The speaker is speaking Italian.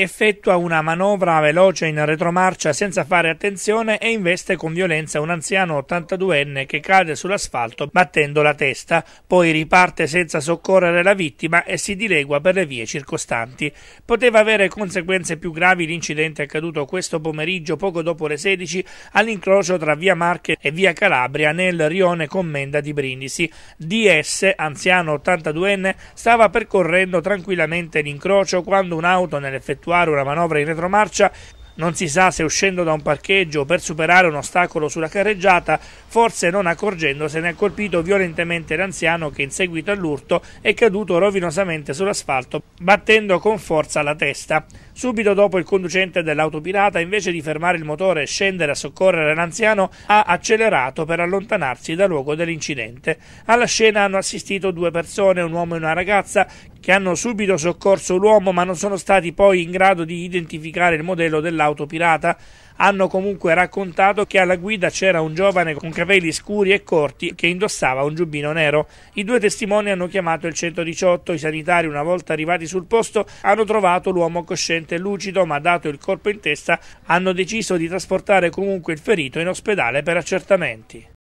effettua una manovra veloce in retromarcia senza fare attenzione e investe con violenza un anziano 82enne che cade sull'asfalto battendo la testa, poi riparte senza soccorrere la vittima e si dilegua per le vie circostanti. Poteva avere conseguenze più gravi l'incidente accaduto questo pomeriggio poco dopo le 16 all'incrocio tra via Marche e via Calabria nel rione Commenda di Brindisi. DS, anziano 82enne, stava percorrendo tranquillamente l'incrocio quando un'auto nell'effettuazione effettuare una manovra in retromarcia non si sa se uscendo da un parcheggio o per superare un ostacolo sulla carreggiata, forse non accorgendosene ha colpito violentemente l'anziano che in seguito all'urto è caduto rovinosamente sull'asfalto battendo con forza la testa. Subito dopo il conducente dell'autopirata, invece di fermare il motore e scendere a soccorrere l'anziano, ha accelerato per allontanarsi dal luogo dell'incidente. Alla scena hanno assistito due persone, un uomo e una ragazza, che hanno subito soccorso l'uomo ma non sono stati poi in grado di identificare il modello dell'autopirata hanno comunque raccontato che alla guida c'era un giovane con capelli scuri e corti che indossava un giubbino nero. I due testimoni hanno chiamato il 118, i sanitari una volta arrivati sul posto hanno trovato l'uomo cosciente e lucido ma dato il corpo in testa hanno deciso di trasportare comunque il ferito in ospedale per accertamenti.